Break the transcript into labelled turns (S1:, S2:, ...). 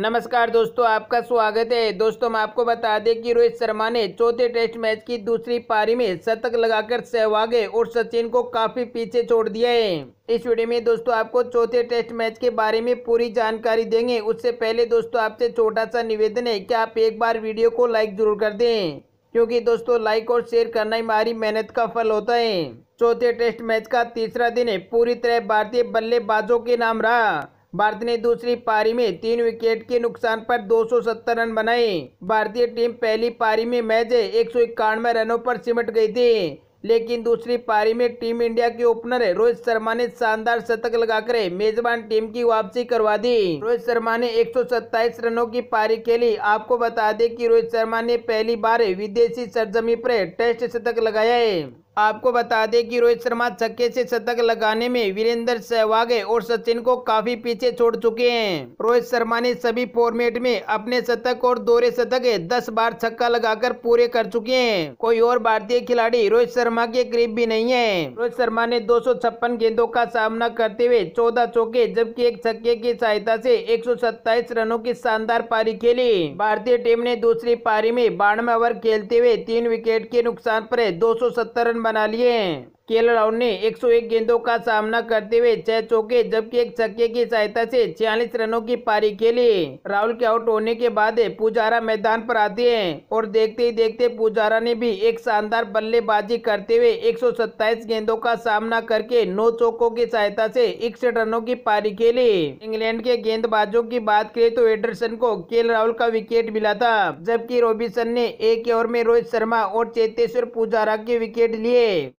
S1: नमस्कार दोस्तों आपका स्वागत है दोस्तों हम आपको बता दें कि रोहित शर्मा ने चौथे टेस्ट मैच की दूसरी पारी में शतक लगाकर सहवागे और सचिन को काफी पीछे छोड़ दिया है इस वीडियो में दोस्तों आपको चौथे टेस्ट मैच के बारे में पूरी जानकारी देंगे उससे पहले दोस्तों आपसे छोटा सा निवेदन है कि आप एक बार वीडियो को लाइक जरूर कर दें क्योंकि दोस्तों लाइक और शेयर करना ही हमारी मेहनत का फल होता है चौथे टेस्ट मैच का तीसरा दिन पूरी तरह भारतीय बल्लेबाजों के नाम रहा भारत ने दूसरी पारी में तीन विकेट के नुकसान पर 270 रन बनाए भारतीय टीम पहली पारी में मैच एक सौ रनों पर सिमट गई थी लेकिन दूसरी पारी में टीम इंडिया के ओपनर रोहित शर्मा ने शानदार शतक लगाकर मेजबान टीम की वापसी करवा दी रोहित शर्मा ने एक रनों की पारी खेली आपको बता दें कि रोहित शर्मा ने पहली बार विदेशी सरजमी पर टेस्ट शतक लगाया है आपको बता दें कि रोहित शर्मा छक्के से शतक लगाने में वीरेंद्र सहवाग और सचिन को काफी पीछे छोड़ चुके हैं रोहित शर्मा ने सभी फॉर्मेट में अपने शतक और दोहरे शतक दस बार छक्का लगाकर पूरे कर चुके हैं कोई और भारतीय खिलाड़ी रोहित शर्मा के करीब भी नहीं है रोहित शर्मा ने दो गेंदों का सामना करते हुए चौदह चौके जबकि एक छक्के की सहायता ऐसी एक रनों की शानदार पारी खेली भारतीय टीम ने दूसरी पारी में बानवे ओवर खेलते हुए तीन विकेट के नुकसान आरोप दो रन बना लिए केल लड़ाओ ने 101 गेंदों का सामना करते हुए छह चौके जबकि एक छक्के की सहायता से छियालीस रनों की पारी खेली राहुल के आउट होने के बाद पुजारा मैदान पर आते हैं और देखते ही देखते पुजारा ने भी एक शानदार बल्लेबाजी करते हुए सत्ताईस गेंदों का सामना करके नौ चौकों की सहायता से इकसठ रनों की पारी खेली इंग्लैंड के गेंदबाजों की बात करें तो एडरसन को केल राहुल का विकेट मिला था जबकि रोबिसन ने एक ओवर में रोहित शर्मा और चेतेश्वर पुजारा के विकेट लिए